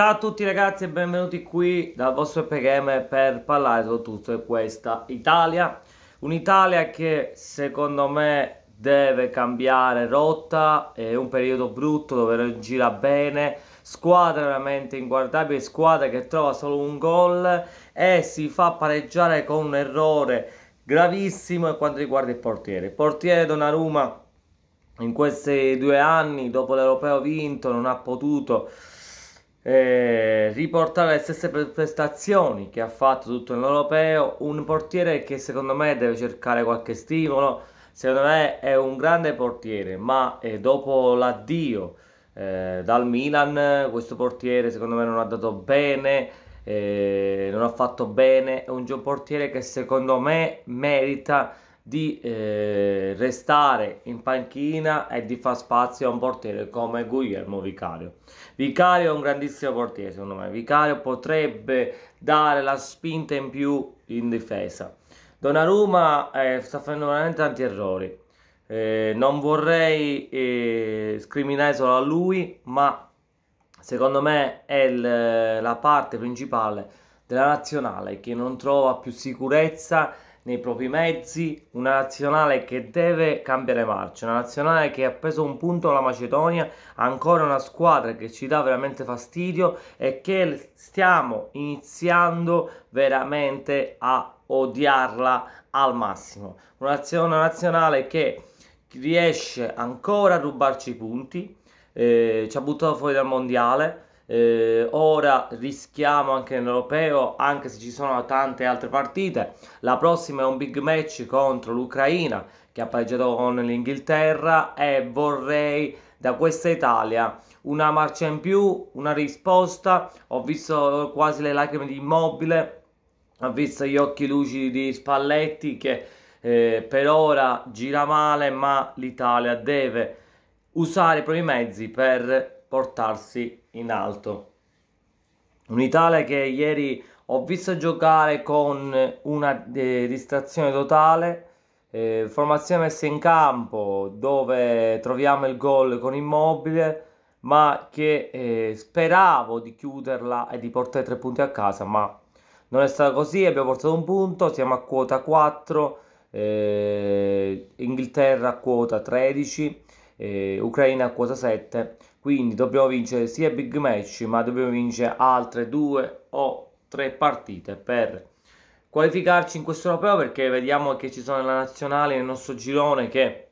Ciao a tutti ragazzi e benvenuti qui dal vostro PGM per parlare soprattutto di questa Italia. Un'Italia che secondo me deve cambiare rotta, è un periodo brutto dove non gira bene, squadra veramente inguardabile, squadra che trova solo un gol e si fa pareggiare con un errore gravissimo quanto riguarda il portiere. Il portiere Donnarumma in questi due anni dopo l'Europeo vinto non ha potuto eh, riportare le stesse prestazioni che ha fatto tutto l'europeo. Un portiere che secondo me deve cercare qualche stimolo. Secondo me è un grande portiere, ma eh, dopo l'addio eh, dal Milan, questo portiere secondo me non ha dato bene. Eh, non ha fatto bene. È un portiere che secondo me merita di eh, restare in panchina e di far spazio a un portiere come Guglielmo Vicario. Vicario è un grandissimo portiere, secondo me. Vicario potrebbe dare la spinta in più in difesa. Donnarumma eh, sta facendo veramente tanti errori. Eh, non vorrei eh, scriminare solo a lui, ma secondo me è il, la parte principale della nazionale che non trova più sicurezza nei propri mezzi, una nazionale che deve cambiare marcia, una nazionale che ha preso un punto alla Macedonia, ancora una squadra che ci dà veramente fastidio e che stiamo iniziando veramente a odiarla al massimo. Una nazionale che riesce ancora a rubarci i punti, eh, ci ha buttato fuori dal mondiale eh, ora rischiamo anche nell'Europeo, anche se ci sono tante altre partite. La prossima è un big match contro l'Ucraina che ha pareggiato con l'Inghilterra e vorrei da questa Italia una marcia in più, una risposta. Ho visto quasi le lacrime di Immobile, ho visto gli occhi lucidi di Spalletti che eh, per ora gira male, ma l'Italia deve usare i propri mezzi per portarsi in alto. Un'Italia che ieri ho visto giocare con una eh, distrazione totale, eh, formazione messa in campo dove troviamo il gol con Immobile, ma che eh, speravo di chiuderla e di portare tre punti a casa, ma non è stato così, abbiamo portato un punto, siamo a quota 4, eh, Inghilterra a quota 13, eh, Ucraina a quota 7 quindi dobbiamo vincere sia big match ma dobbiamo vincere altre due o tre partite per qualificarci in questo europeo perché vediamo che ci sono le nazionali nel nostro girone che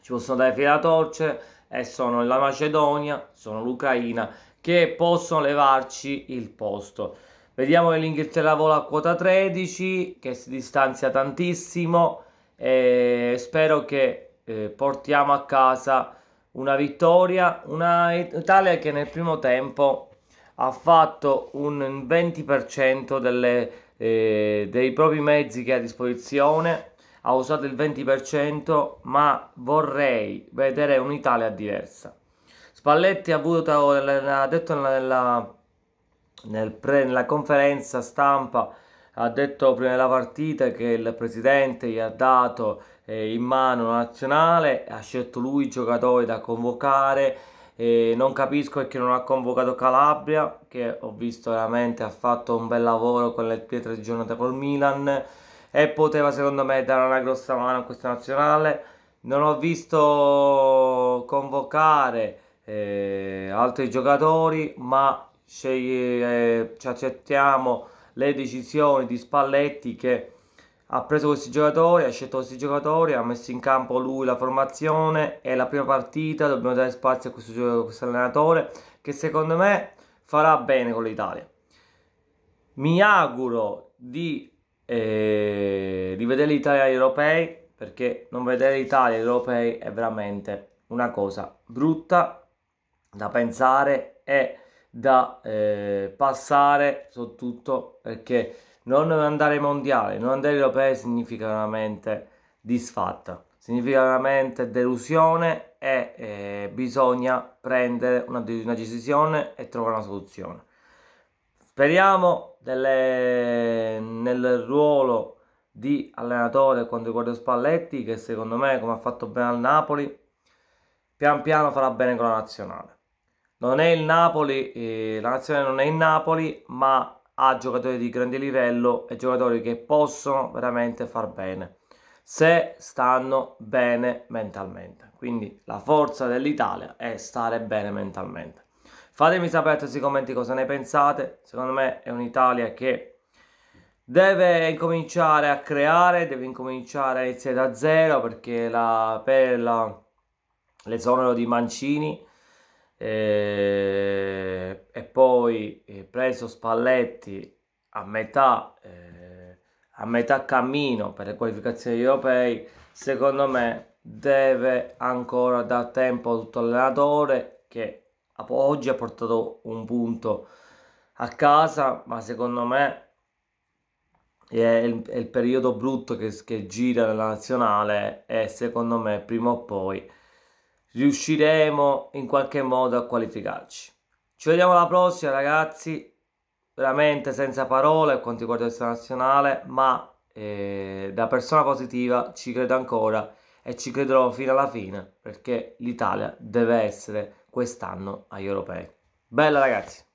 ci possono dare filatorce e sono la Macedonia, sono l'Ucraina che possono levarci il posto. Vediamo che l'Inghilterra vola a quota 13 che si distanzia tantissimo e spero che eh, portiamo a casa una vittoria, una Italia che nel primo tempo ha fatto un 20% delle, eh, dei propri mezzi che ha a disposizione, ha usato il 20%, ma vorrei vedere un'Italia diversa. Spalletti ha, avuto, ha detto nella, nel pre, nella conferenza stampa ha detto prima della partita che il presidente gli ha dato eh, in mano la nazionale, ha scelto lui i giocatori da convocare. Eh, non capisco perché non ha convocato Calabria, che ho visto veramente ha fatto un bel lavoro con le pietre di giornata col Milan e poteva secondo me dare una grossa mano a questa nazionale. Non ho visto convocare eh, altri giocatori, ma sceglie, eh, ci accettiamo le decisioni di Spalletti che ha preso questi giocatori, ha scelto questi giocatori, ha messo in campo lui la formazione, è la prima partita, dobbiamo dare spazio a questo, a questo allenatore che secondo me farà bene con l'Italia. Mi auguro di eh, rivedere l'Italia agli europei perché non vedere l'Italia agli europei è veramente una cosa brutta da pensare e da eh, passare tutto perché non andare ai mondiali, non andare ai europei significa veramente disfatta, significa veramente delusione e eh, bisogna prendere una, una decisione e trovare una soluzione. Speriamo delle, nel ruolo di allenatore quando riguarda Spalletti che secondo me come ha fatto bene al Napoli pian piano farà bene con la nazionale non è il Napoli, eh, la nazionale non è il Napoli, ma ha giocatori di grande livello e giocatori che possono veramente far bene se stanno bene mentalmente. Quindi la forza dell'Italia è stare bene mentalmente. Fatemi sapere i commenti cosa ne pensate. Secondo me è un'Italia che deve incominciare a creare, deve incominciare a iniziare da zero perché la, per l'esonero di Mancini eh, e poi eh, preso Spalletti a metà, eh, a metà cammino per le qualificazioni europee, secondo me deve ancora dar tempo a tutto l'allenatore che oggi ha portato un punto a casa, ma secondo me è il, è il periodo brutto che, che gira la nazionale e secondo me prima o poi riusciremo in qualche modo a qualificarci. Ci vediamo alla prossima ragazzi, veramente senza parole per quanto riguarda questa nazionale, ma eh, da persona positiva ci credo ancora e ci crederò fino alla fine perché l'Italia deve essere quest'anno agli europei. Bella ragazzi!